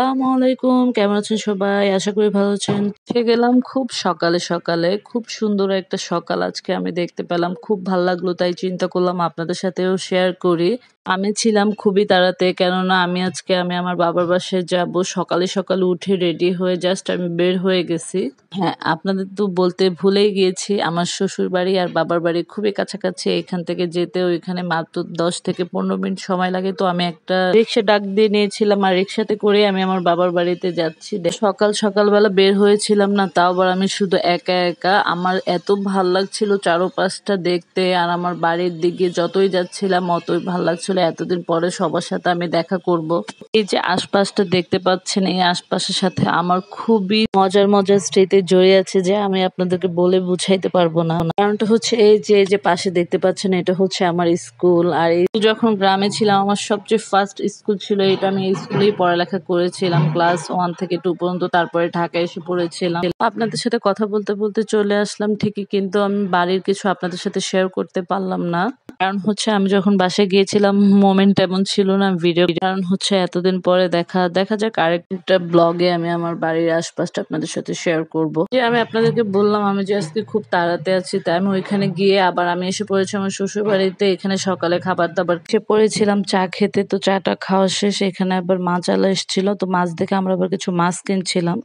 আলাইকুম কেমন আছেন সবাই আশা করি ভালো আছেন উঠে গেলাম খুব সকালে সকালে খুব সুন্দর একটা সকাল আজকে আমি দেখতে পেলাম খুব ভালো লাগলো তাই চিন্তা করলাম আপনাদের সাথেও শেয়ার করি আমি ছিলাম খুবই তাড়াতে কেননা আমি আজকে আমি আমার বাবার বাসে যাব সকালে সকালে উঠে রেডি হয়ে জাস্ট আমি বের হয়ে গেছি হ্যাঁ আপনাদের তো বলতে ভুলেই গিয়েছি আমার শ্বশুর বাড়ি আর বাবার বাড়ি খুবই কাছাকাছি এখান থেকে যেতে ওইখানে মাত্র দশ থেকে পনেরো মিনিট সময় লাগে তো আমি একটা রিক্সা ডাক দিয়ে নিয়েছিলাম আর রিক্সাতে করে আমি আমার বাবার বাড়িতে যাচ্ছি সকাল সকালবেলা বের হয়েছিলাম না তাও আবার আমি শুধু একা একা আমার এত ভাল লাগছিল চারোপাশটা দেখতে আর আমার বাড়ির দিকে যতই যাচ্ছিলাম অতই ভাল লাগছিল এতদিন পরে সবার সাথে আমি দেখা করব এই যে আশপাশটা দেখতে পাচ্ছেন এই আশপাশের সাথে আমার খুবই মজার মজার স্মৃতি জড়িয়ে আছে যে আমি আপনাদেরকে বলে বুঝাইতে পারবো না কারণটা হচ্ছে এই যে এই যে পাশে দেখতে পাচ্ছেন এটা হচ্ছে আমার স্কুল আর এই যখন গ্রামে ছিলাম আমার সবচেয়ে ফার্স্ট স্কুল ছিল এটা আমি স্কুলেই পড়ালেখা করেছি পড়েছিলাম ক্লাস ওয়ান থেকে টু পর্যন্ত তারপরে ঢাকায় এসে পড়েছিলাম আপনাদের সাথে কথা বলতে বলতে চলে আসলাম ঠিকই কিন্তু আমি বাড়ির কিছু আপনাদের সাথে শেয়ার করতে পারলাম না কারণ হচ্ছে আমি যখন বাসায় গিয়েছিলাম মোমেন্ট এমন ছিল না ভিডিও কারণ হচ্ছে এতদিন পরে দেখা দেখা যাক আরেকটা ব্লগে আমি আমার বাড়ির আশপাশটা আপনাদের সাথে শেয়ার করব যে আমি আপনাদেরকে বললাম আমি যে আজকে খুব তাড়াতে আছি তাই আমি ওইখানে গিয়ে আবার আমি এসে পড়েছি আমার শ্বশুর বাড়িতে এখানে সকালে খাবার দাবার খেয়ে পড়েছিলাম চা খেতে তো চাটা খাওয়া শেষ এখানে আবার মা চালা এসেছিল মতো মাছ দেখে আমরা আবার কিছু মাছ কিনছিলাম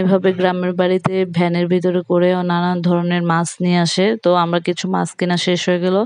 এভাবে গ্রামের বাড়িতে ভ্যানের ভিতরে করেও নানান ধরনের মাছ নিয়ে আসে তো আমরা কিছু মাছ কেনা শেষ হয়ে গেল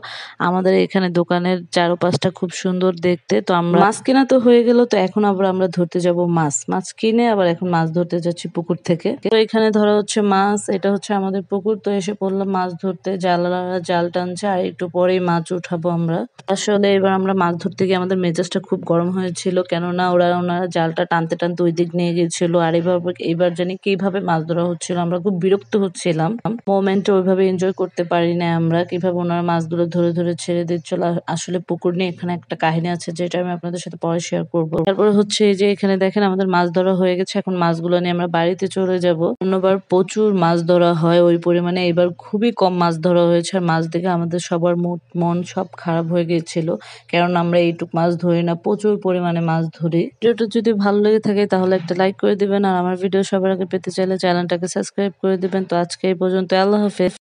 আমাদের এখানে দোকানের চারপাশটা খুব সুন্দর দেখতে তো আমরা মাছ কেনা তো হয়ে গেল তো এখন আবার আমরা ধরতে যাব মাছ মাছ কিনে আবার এখন মাছ ধরতে যাচ্ছি পুকুর থেকে তো এখানে ধরা হচ্ছে মাছ এটা হচ্ছে আমাদের পুকুর তো এসে পড়লো মাছ ধরতে জালারা জাল টানছে আর একটু পরেই মাছ উঠাবো আমরা আসলে এবার আমরা মাছ ধরতে গিয়ে আমাদের মেজাজটা খুব গরম হয়েছিল কেননা ওরা ওনারা জালটা টানতে টানতে ওই দিক নিয়ে গেছিল আর এবার এবার যে জানি কিভাবে মাছ ধরা হচ্ছিল আমরা খুব বিরক্ত হচ্ছিলাম মোমেন্ট ওইভাবে এনজয় করতে পারি না আমরা কিভাবে ওনারা মাছগুলো ধরে ধরে ছেড়ে দিচ্ছিল আসলে পুকুর নিয়ে এখানে একটা কাহিনী আছে যেটা আমি আপনাদের সাথে পরে শেয়ার করব তারপরে হচ্ছে যে এখানে দেখেন আমাদের মাছ ধরা হয়ে গেছে এখন মাছগুলো নিয়ে আমরা বাড়িতে চলে যাব অন্যবার প্রচুর মাছ ধরা হয় ওই পরিমাণে এবার খুবই কম মাছ ধরা হয়েছে আর মাছ দেখে আমাদের সবার মন সব খারাপ হয়ে গিয়েছিল কারণ আমরা এইটুক মাছ ধরি না প্রচুর পরিমাণে মাছ ধরি ভিডিওটা যদি ভালো লেগে থাকে তাহলে একটা লাইক করে দিবেন আর আমার ভিডিও সবার আগে পেতে চাইলে চ্যানেলটাকে সাবস্ক্রাইব করে দিবেন তো আজকে এই পর্যন্ত আল্লাহ হাফেজ